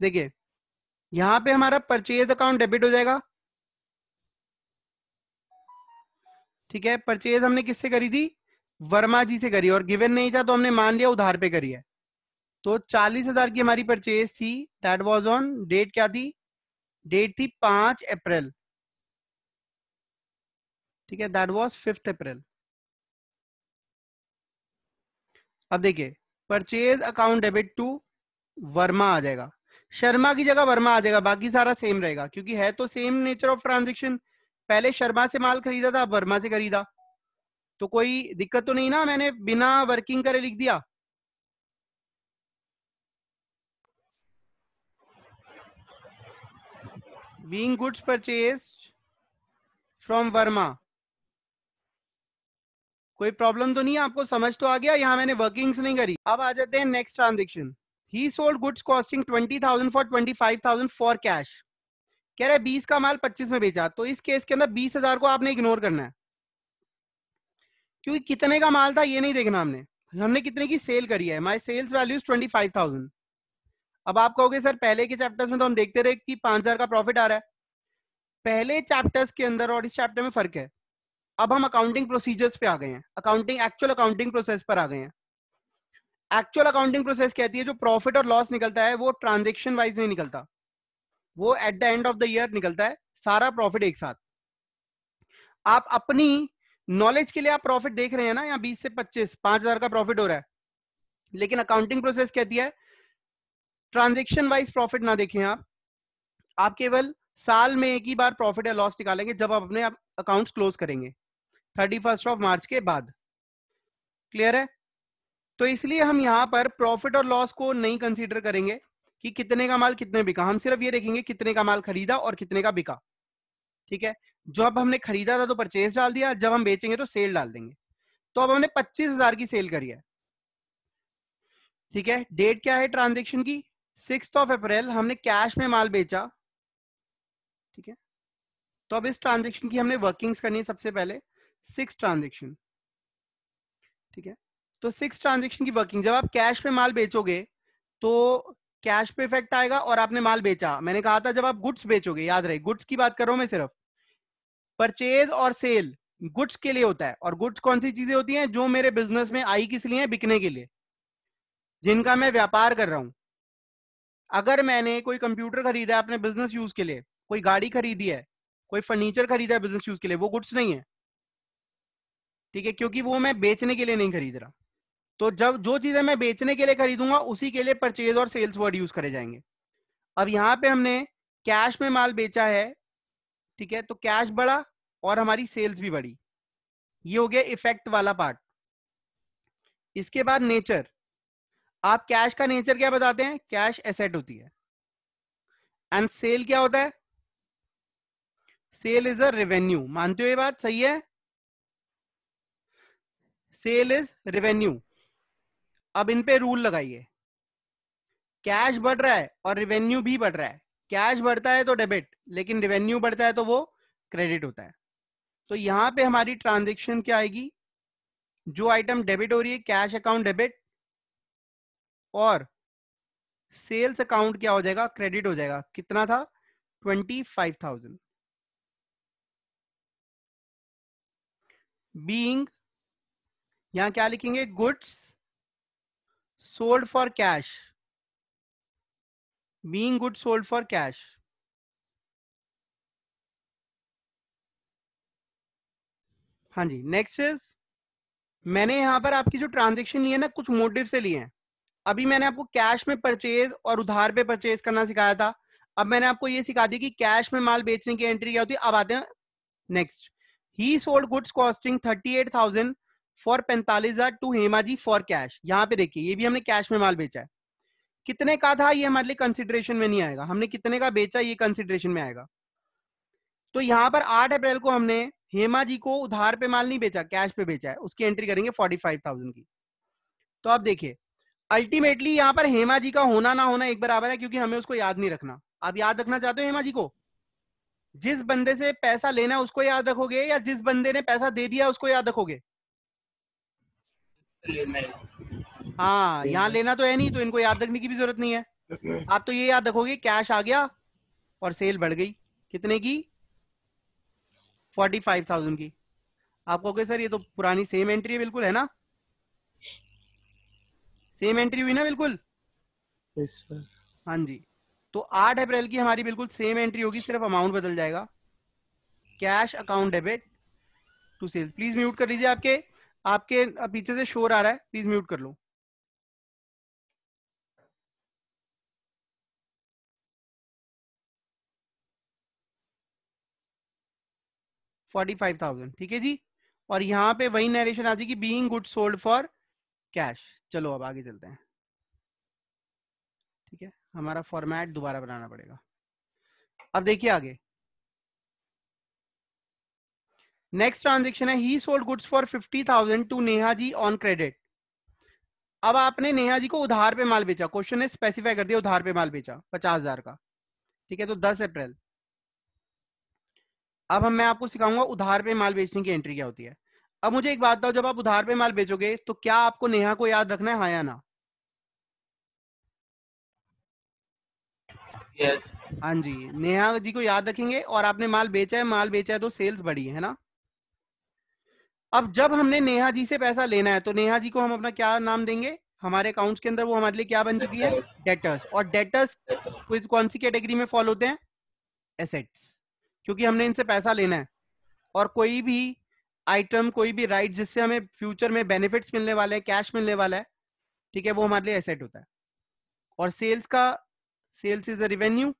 देखिए यहां पे हमारा परचेज अकाउंट डेबिट हो जाएगा ठीक है परचेज हमने किससे करी थी वर्मा जी से करी और गिवन नहीं था तो हमने मान लिया उधार पे करी है तो चालीस हजार की हमारी परचेज थी दैट वाज ऑन डेट क्या थी डेट थी पांच अप्रैल ठीक है दैट वाज फिफ्थ अप्रैल अब देखिए purchase account debit to Verma आ जाएगा शर्मा की जगह वर्मा आ जाएगा बाकी सारा सेम रहेगा क्योंकि है तो सेम नेचर ऑफ ट्रांजेक्शन पहले शर्मा से माल खरीदा था वर्मा से खरीदा तो कोई दिक्कत तो नहीं ना मैंने बिना वर्किंग करे लिख दिया being goods purchase from Verma कोई प्रॉब्लम तो नहीं है आपको समझ तो आ गया यहां मैंने वर्किंग्स नहीं करी अब आ जाते हैं next transaction he sold goods costing twenty thousand for twenty five thousand for cash कह रहा है बीस का माल पच्चीस में बेचा तो इस केस के अंदर बीस हजार को आपने इग्नोर करना है क्योंकि कितने का माल था ये नहीं देखना हमने हमने कितने की सेल करी है my sales values twenty five thousand अब आप कहोगे सर पहले के चैप्टर्स में तो हम देखते रहे कि पांच हजार का प्रॉफिट आ रहा है पहले चैप्टर्स के अंदर और इस चैप्टर में फर्क है अब हम अकाउंटिंग प्रोसीजर्स पे आ गए हैं अकाउंटिंग एक्चुअल अकाउंटिंग प्रोसेस पर आ गए हैं एक्चुअल अकाउंटिंग प्रोसेस कहती है जो प्रॉफिट और लॉस निकलता है वो ट्रांजेक्शन वाइज नहीं निकलता वो at the end of the year निकलता है सारा प्रॉफिट एक साथ आप अपनी नॉलेज के लिए आप प्रॉफिट देख रहे हैं ना यहाँ बीस से पच्चीस पांच हजार का प्रॉफिट हो रहा है लेकिन अकाउंटिंग प्रोसेस कहती है ट्रांजेक्शन वाइज प्रॉफिट ना देखें आप आप केवल साल में एक ही बार प्रॉफिट या लॉस निकालेंगे जब आप अपने अकाउंट्स क्लोज करेंगे थर्टी फर्स्ट ऑफ मार्च के बाद क्लियर है तो इसलिए हम यहाँ पर प्रॉफिट और लॉस को नहीं कंसीडर करेंगे कि कितने का माल कितने बिका हम सिर्फ ये देखेंगे कितने का माल खरीदा और कितने का बिका ठीक है जब हमने खरीदा था तो परचेज डाल दिया जब हम बेचेंगे तो सेल डाल देंगे तो अब हमने पच्चीस हजार की सेल करी है ठीक है डेट क्या है ट्रांजेक्शन की सिक्स ऑफ अप्रैल हमने कैश में माल बेचा ठीक है तो अब इस ट्रांजेक्शन की हमने वर्किंग्स करनी है सबसे पहले सिक्स ट्रांजेक्शन ठीक है तो सिक्स ट्रांजेक्शन की वर्किंग जब आप कैश पे माल बेचोगे तो कैश पे इफेक्ट आएगा और आपने माल बेचा मैंने कहा था जब आप गुड्स बेचोगे याद रहे गुड्स की बात कर रहा हूं मैं सिर्फ परचेज और सेल गुड्स के लिए होता है और गुड्स कौन सी चीजें होती हैं जो मेरे बिजनेस में आई किस लिए बिकने के लिए जिनका मैं व्यापार कर रहा हूं अगर मैंने कोई कंप्यूटर खरीदा है अपने बिजनेस यूज के लिए कोई गाड़ी खरीदी है कोई फर्नीचर खरीदा है बिजनेस यूज के लिए वो गुड्स नहीं है ठीक है क्योंकि वो मैं बेचने के लिए नहीं खरीद रहा तो जब जो चीजें मैं बेचने के लिए खरीदूंगा उसी के लिए परचेज और सेल्स वर्ड यूज करे जाएंगे अब यहाँ पे हमने कैश में माल बेचा है ठीक है तो कैश बढ़ा और हमारी सेल्स भी बढ़ी ये हो गया इफेक्ट वाला पार्ट इसके बाद नेचर आप कैश का नेचर क्या बताते हैं कैश एसेट होती है एंड सेल क्या होता है सेल इज अ रेवेन्यू मानते हो ये बात सही है सेल इज रेवेन्यू अब इन पे रूल लगाइए कैश बढ़ रहा है और रिवेन्यू भी बढ़ रहा है कैश बढ़ता है तो डेबिट लेकिन रिवेन्यू बढ़ता है तो वो क्रेडिट होता है तो यहां पे हमारी ट्रांजेक्शन क्या आएगी जो आइटम डेबिट हो रही है कैश अकाउंट डेबिट और सेल्स अकाउंट क्या हो जाएगा क्रेडिट हो जाएगा कितना था ट्वेंटी फाइव थाउजेंड बींग यहां क्या लिखेंगे goods sold for cash being good sold for cash हाँ जी नेक्स्ट इज मैंने यहां पर आपकी जो ट्रांजेक्शन लिए ना कुछ मोटिव से लिए हैं अभी मैंने आपको कैश में परचेज और उधार पे परचेज करना सिखाया था अब मैंने आपको ये सिखा दी कि कैश में माल बेचने की एंट्री क्या होती है अब आते हैं next he sold goods costing thirty eight thousand for पैंतालीस हजार to Hema ji for cash यहाँ पे देखिए ये भी हमने कैश में माल बेचा है कितने का था ये हमारे लिए कंसिडरेशन में नहीं आएगा हमने कितने का बेचा ये कंसिडरेशन में आएगा तो यहाँ पर आठ अप्रैल को हमने हेमा जी को उधार पे माल नहीं बेचा कैश पे बेचा है उसकी एंट्री करेंगे फोर्टी फाइव थाउजेंड की तो आप देखिए अल्टीमेटली यहाँ पर हेमा जी का होना ना होना एक बराबर है क्योंकि हमें उसको याद नहीं रखना आप याद रखना चाहते हो हेमा जी को जिस बंदे से पैसा लेना उसको याद रखोगे या जिस बंदे ने पैसा दे दिया उसको याद रखोगे हाँ यहाँ लेना तो है नहीं तो इनको याद रखने की भी जरूरत नहीं है आप तो ये याद रखोगे कैश आ गया और सेल बढ़ गई कितने की फोर्टी फाइव थाउजेंड की आपको कहे सर ये तो पुरानी सेम एंट्री है बिल्कुल है ना सेम एंट्री हुई ना बिल्कुल yes, हाँ जी तो आठ अप्रैल की हमारी बिल्कुल सेम एंट्री होगी सिर्फ अमाउंट बदल जाएगा cash account debit to sales please mute कर लीजिए आपके आपके पीछे से शोर आ रहा है प्लीज म्यूट कर लो फोर्टी फाइव थाउजेंड ठीक है जी और यहाँ पे वही नरेशन आ जाएगी being good sold for cash चलो अब आगे चलते हैं ठीक है हमारा फॉर्मेट दोबारा बनाना पड़ेगा अब देखिए आगे नेक्स्ट ट्रांजेक्शन है he sold goods for fifty thousand to Neha ji on credit अब आपने नेहा जी को उधार पे माल बेचा क्वेश्चन ने स्पेसिफाई कर दिया उधार पे माल बेचा पचास हजार का ठीक है तो दस अप्रैल अब हम मैं आपको सिखाऊंगा उधार पे माल बेचने की एंट्री क्या होती है अब मुझे एक बात बताओ जब आप उधार पे माल बेचोगे तो क्या आपको नेहा को याद रखना है हाया या ना yes. हाँ जी नेहा जी को याद रखेंगे और आपने माल बेचा है माल बेचा है तो सेल्स बढ़ी है ना अब जब हमने नेहा जी से पैसा लेना है तो नेहा जी को हम अपना क्या नाम देंगे हमारे अकाउंट्स के अंदर वो हमारे लिए क्या बन चुकी है डेटर्स और डेटर्स कौन सी कैटेगरी में फॉल होते हैं एसेट्स क्योंकि हमने इनसे पैसा लेना है और कोई भी आइटम कोई भी राइट जिससे हमें फ्यूचर में बेनिफिट्स मिलने वाले हैं कैश मिलने वाला है ठीक है वो हमारे लिए एसेट होता है और सेल्स का सेल्स इज द रिवेन्यू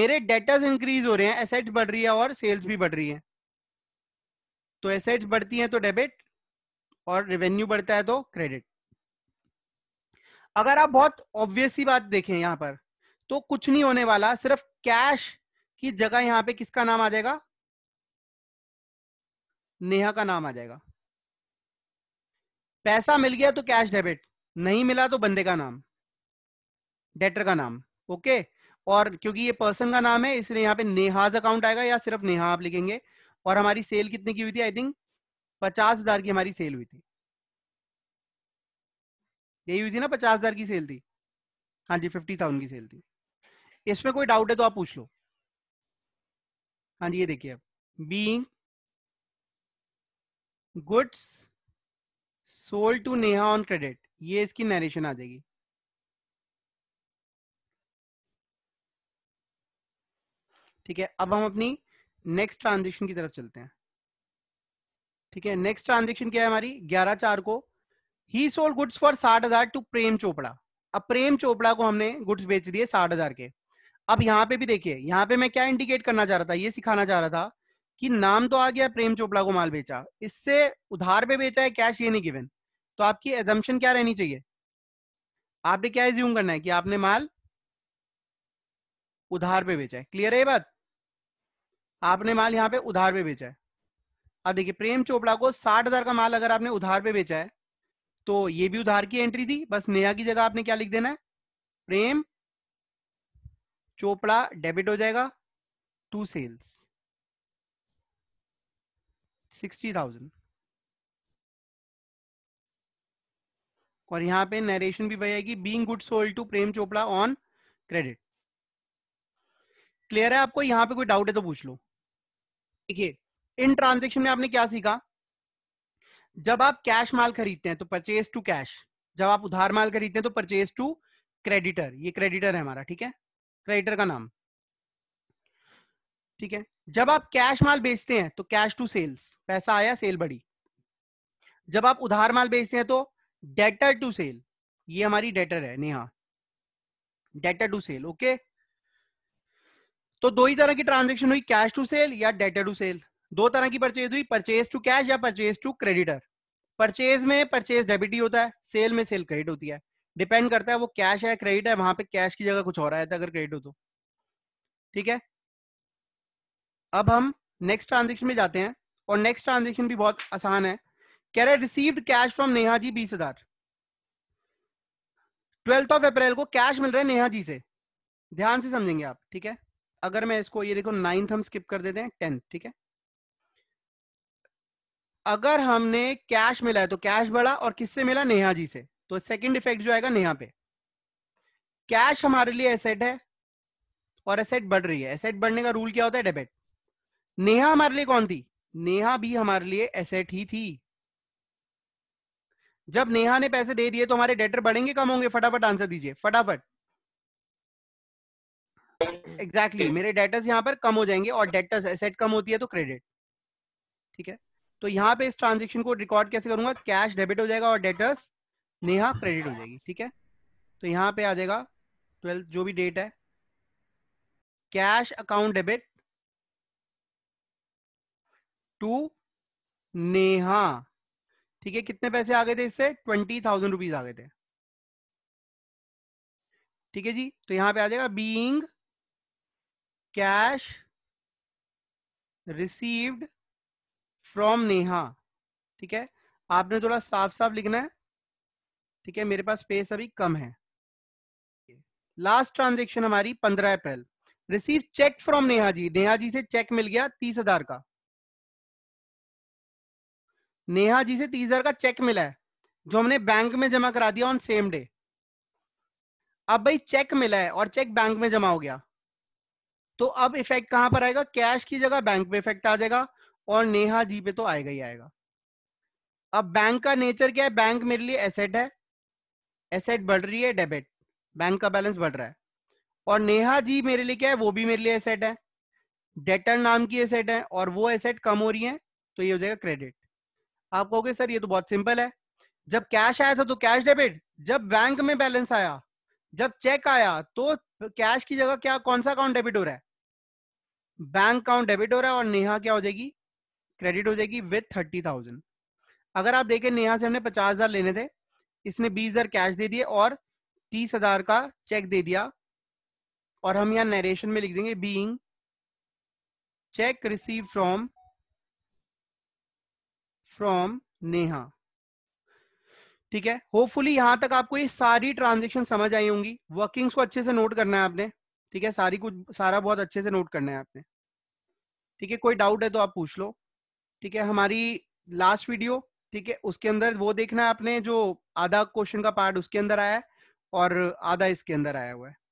मेरे डेटर्स इंक्रीज हो रहे हैं एसेट्स बढ़ रही है और सेल्स भी बढ़ रही है तो एसेट्स बढ़ती हैं तो डेबिट और रेवेन्यू बढ़ता है तो क्रेडिट अगर आप बहुत ऑब्वियस ही बात देखें यहां पर तो कुछ नहीं होने वाला सिर्फ कैश की जगह यहां पे किसका नाम आ जाएगा नेहा का नाम आ जाएगा पैसा मिल गया तो कैश डेबिट नहीं मिला तो बंदे का नाम डेटर का नाम ओके और क्योंकि ये पर्सन का नाम है इसलिए यहां पे नेहाज अकाउंट आएगा या सिर्फ नेहा आप लिखेंगे और हमारी सेल कितने की हुई थी आई थिंक पचास हजार की हमारी सेल हुई थी यही हुई थी ना पचास हजार की सेल थी हाँ जी फिफ्टी थाउजेंड की सेल थी इसमें कोई डाउट है तो आप पूछ लो हाँ जी ये देखिए अब being goods sold to Neha on credit ये इसकी नरेशन आ जाएगी ठीक है अब हम अपनी नेक्स्ट ट्रांजेक्शन की तरफ चलते हैं ठीक है नेक्स्ट ट्रांजेक्शन क्या है हमारी ग्यारह चार को ही सोल्ड गुड्स फॉर साठ हजार टू प्रेम चोपड़ा अब प्रेम चोपड़ा को हमने गुड्स बेच दिए साठ हजार के अब यहाँ पे भी देखिए यहाँ पे मैं क्या इंडिकेट करना चाह रहा था ये सिखाना चाह रहा था कि नाम तो आ गया प्रेम चोपड़ा को माल बेचा इससे उधार पे बेचा है कैश ये नहीं गिवन तो आपकी एजम्पन क्या रहनी चाहिए आपने क्या एज्यूम करना है कि आपने माल उधार पे बेचा है क्लियर है ये बात आपने माल यहाँ पे उधार पे बेचा है अब देखिए प्रेम चोपड़ा को साठ हजार का माल अगर आपने उधार पे बेचा है तो ये भी उधार की एंट्री थी बस नेहा की जगह आपने क्या लिख देना है प्रेम चोपड़ा डेबिट हो जाएगा टू सेल्स सिक्सटी थाउजेंड और यहां पे नरेशन भी वही being good sold to Prem Chopra on credit clear है आपको यहां पे कोई डाउट है तो पूछ लो देखिए इन ट्रांजेक्शन में आपने क्या सीखा जब आप कैश माल खरीदते हैं तो परचेज टू कैश जब आप उधार माल खरीदते हैं तो परचेज टू क्रेडिटर ये क्रेडिटर है हमारा ठीक है क्रेडिटर का नाम ठीक है जब आप कैश माल बेचते हैं तो कैश टू सेल्स पैसा आया सेल बढ़ी जब आप उधार माल बेचते हैं तो डेटर टू सेल ये हमारी डेटर है Neha debtor to sale okay तो दो ही तरह की ट्रांजेक्शन हुई कैश टू सेल या डेटर टू सेल दो तरह की परचेज हुई परचेज टू कैश या परचेज टू क्रेडिटर परचेज में परचेज डेबिट ही होता है सेल में सेल क्रेडिट होती है डिपेंड करता है वो कैश है क्रेडिट है वहां पे कैश की जगह कुछ और आया था अगर क्रेडिट हो तो ठीक है अब हम नेक्स्ट ट्रांजेक्शन में जाते हैं और नेक्स्ट ट्रांजेक्शन भी बहुत आसान है कह रहे received cash from Neha ji बीस हजार ट्वेल्थ ऑफ अप्रैल को कैश मिल रहा है नेहा जी से ध्यान से समझेंगे आप ठीक है अगर मैं इसको ये देखो नाइन्थ हम स्किप कर देते हैं टेंथ ठीक है अगर हमने कैश मिला है तो कैश बढ़ा और किससे मिला नेहा जी से तो सेकंड इफेक्ट जो आएगा नेहा पे कैश हमारे लिए एसेट है और एसेट बढ़ रही है एसेट बढ़ने का रूल क्या होता है डेबिट नेहा हमारे लिए कौन थी नेहा भी हमारे लिए एसेट ही थी जब नेहा ने पैसे दे दिए तो हमारे डेटर बढ़ेंगे कम होंगे फटाफट आंसर दीजिए फटाफट एग्जैक्टली exactly, मेरे डेटर्स यहाँ पर कम हो जाएंगे और डेटर्स एसेट कम होती है तो क्रेडिट ठीक है तो यहाँ पे इस ट्रांजेक्शन को रिकॉर्ड कैसे करूंगा कैश डेबिट हो जाएगा और डेटर्स नेहा क्रेडिट हो जाएगी ठीक है तो यहाँ पे आ जाएगा ट्वेल्थ जो भी डेट है cash account debit to Neha ठीक है कितने पैसे आ गए थे इससे ट्वेंटी थाउजेंड रुपीज आ गए थे ठीक है जी तो यहाँ पे आ जाएगा being cash received from Neha ठीक है आपने थोड़ा साफ साफ लिखना है ठीक है मेरे पास स्पेस अभी कम है लास्ट ट्रांजेक्शन हमारी पंद्रह अप्रैल receive cheque from Neha ji Neha ji से चेक मिल गया तीस हजार का नेहा जी से तीस हजार का चेक मिला है जो हमने बैंक में जमा करा दिया ऑन सेम डे अब भाई चेक मिला है और चेक बैंक में जमा हो गया तो अब इफेक्ट कहां पर आएगा कैश की जगह बैंक पे इफेक्ट आ जाएगा और नेहा जी पे तो आएगा ही आएगा अब बैंक का नेचर क्या है बैंक मेरे लिए एसेट है एसेट बढ़ रही है डेबिट बैंक का बैलेंस बढ़ रहा है और नेहा जी मेरे लिए क्या है वो भी मेरे लिए एसेट है डेटर नाम की एसेट है और वो एसेट कम हो रही है तो ये हो जाएगा क्रेडिट आप कहोगे सर ये तो बहुत सिंपल है जब कैश आया था तो कैश डेबिट जब बैंक में बैलेंस आया जब चेक आया तो कैश की जगह क्या कौन सा अकाउंट डेबिट हो रहा है बैंक अकाउंट डेबिट हो रहा है और नेहा क्या हो जाएगी क्रेडिट हो जाएगी विथ थर्टी थाउजेंड अगर आप देखें नेहा से हमने पचास हजार लेने थे इसने बीस हजार कैश दे दिए और तीस हजार का चेक दे दिया और हम यहाँ नरेशन में लिख देंगे being cheque receive from from Neha ठीक है होपफुली यहाँ तक आपको ये सारी ट्रांजेक्शन समझ आई होंगी वर्किंग्स को अच्छे से नोट करना है आपने ठीक है सारी कुछ सारा बहुत अच्छे से नोट करना है आपने ठीक है कोई डाउट है तो आप पूछ लो ठीक है हमारी लास्ट वीडियो ठीक है उसके अंदर वो देखना है आपने जो आधा क्वेश्चन का पार्ट उसके अंदर आया है और आधा इसके अंदर आया हुआ है